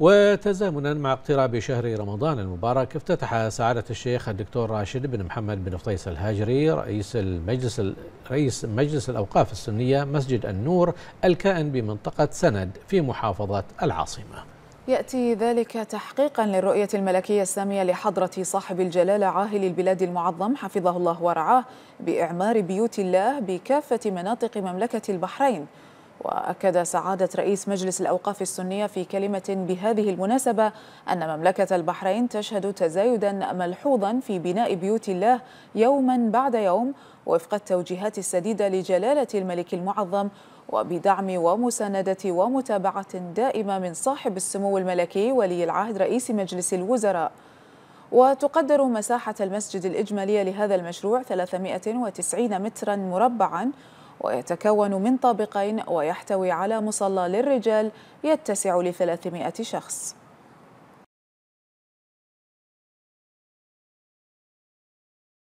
وتزامنا مع اقتراب شهر رمضان المبارك افتتح سعادة الشيخ الدكتور راشد بن محمد بن فطيس الهاجري رئيس المجلس رئيس مجلس الأوقاف السنية مسجد النور الكائن بمنطقة سند في محافظة العاصمة يأتي ذلك تحقيقا للرؤية الملكية السامية لحضرة صاحب الجلالة عاهل البلاد المعظم حفظه الله ورعاه بإعمار بيوت الله بكافة مناطق مملكة البحرين وأكد سعادة رئيس مجلس الأوقاف السنية في كلمة بهذه المناسبة أن مملكة البحرين تشهد تزايدا ملحوظا في بناء بيوت الله يوما بعد يوم وفق التوجيهات السديدة لجلالة الملك المعظم وبدعم ومساندة ومتابعة دائمة من صاحب السمو الملكي ولي العهد رئيس مجلس الوزراء وتقدر مساحة المسجد الإجمالية لهذا المشروع 390 مترا مربعا ويتكون من طابقين ويحتوي على مصلى للرجال يتسع لثلاثمائة 300 شخص